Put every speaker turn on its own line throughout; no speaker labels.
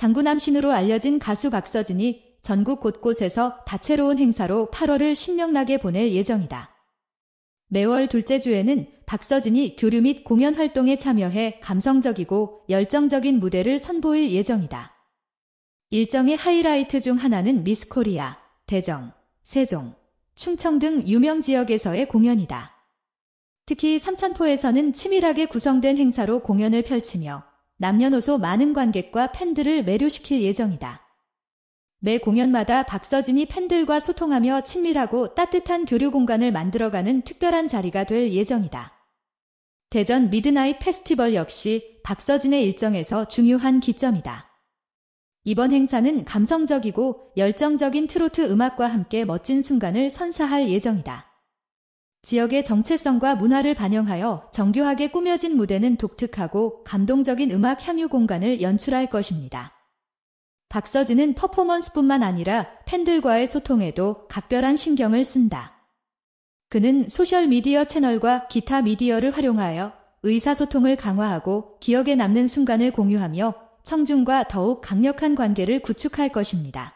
장구남신으로 알려진 가수 박서진이 전국 곳곳에서 다채로운 행사로 8월을 신명나게 보낼 예정이다. 매월 둘째 주에는 박서진이 교류 및 공연 활동에 참여해 감성적이고 열정적인 무대를 선보일 예정이다. 일정의 하이라이트 중 하나는 미스코리아, 대정, 세종, 충청 등 유명 지역에서의 공연이다. 특히 삼천포에서는 치밀하게 구성된 행사로 공연을 펼치며 남녀노소 많은 관객과 팬들을 매료시킬 예정이다. 매 공연마다 박서진이 팬들과 소통하며 친밀하고 따뜻한 교류 공간을 만들어가는 특별한 자리가 될 예정이다. 대전 미드나잇 페스티벌 역시 박서진의 일정에서 중요한 기점이다. 이번 행사는 감성적이고 열정적인 트로트 음악과 함께 멋진 순간을 선사할 예정이다. 지역의 정체성과 문화를 반영하여 정교하게 꾸며진 무대는 독특하고 감동적인 음악 향유 공간을 연출할 것입니다. 박서진은 퍼포먼스뿐만 아니라 팬들과의 소통에도 각별한 신경을 쓴다. 그는 소셜미디어 채널과 기타 미디어를 활용하여 의사소통을 강화하고 기억에 남는 순간을 공유하며 청중과 더욱 강력한 관계를 구축할 것입니다.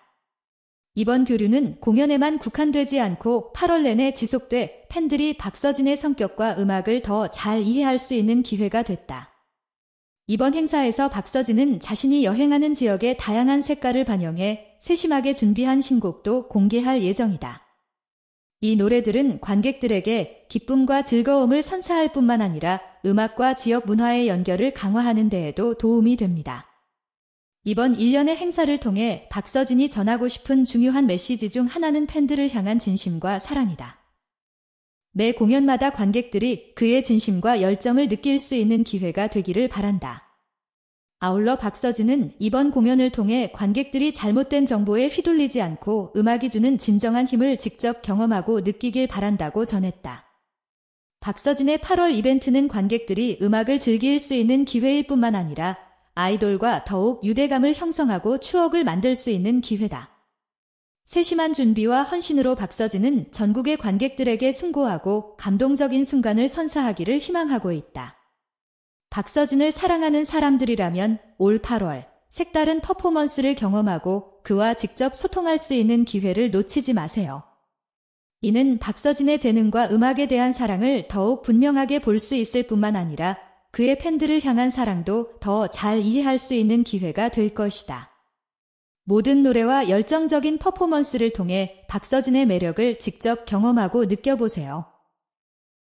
이번 교류는 공연에만 국한되지 않고 8월 내내 지속돼 팬들이 박서진의 성격과 음악을 더 잘 이해할 수 있는 기회가 됐다. 이번 행사에서 박서진은 자신이 여행하는 지역의 다양한 색깔을 반영해 세심하게 준비한 신곡도 공개할 예정이다. 이 노래들은 관객들에게 기쁨과 즐거움을 선사할 뿐만 아니라 음악과 지역 문화의 연결을 강화하는 데에도 도움이 됩니다. 이번 1년의 행사를 통해 박서진이 전하고 싶은 중요한 메시지 중 하나는 팬들을 향한 진심과 사랑이다. 매 공연마다 관객들이 그의 진심과 열정을 느낄 수 있는 기회가 되기를 바란다. 아울러 박서진은 이번 공연을 통해 관객들이 잘못된 정보에 휘둘리지 않고 음악이 주는 진정한 힘을 직접 경험하고 느끼길 바란다고 전했다. 박서진의 8월 이벤트는 관객들이 음악을 즐길 수 있는 기회일 뿐만 아니라 아이돌과 더욱 유대감을 형성하고 추억을 만들 수 있는 기회다. 세심한 준비와 헌신으로 박서진은 전국의 관객들에게 숭고하고 감동적인 순간을 선사하기를 희망하고 있다. 박서진을 사랑하는 사람들이라면 올 8월 색다른 퍼포먼스를 경험하고 그와 직접 소통할 수 있는 기회를 놓치지 마세요. 이는 박서진의 재능과 음악에 대한 사랑을 더욱 분명하게 볼 수 있을 뿐만 아니라 그의 팬들을 향한 사랑도 더 잘 이해할 수 있는 기회가 될 것이다. 모든 노래와 열정적인 퍼포먼스를 통해 박서진의 매력을 직접 경험하고 느껴보세요.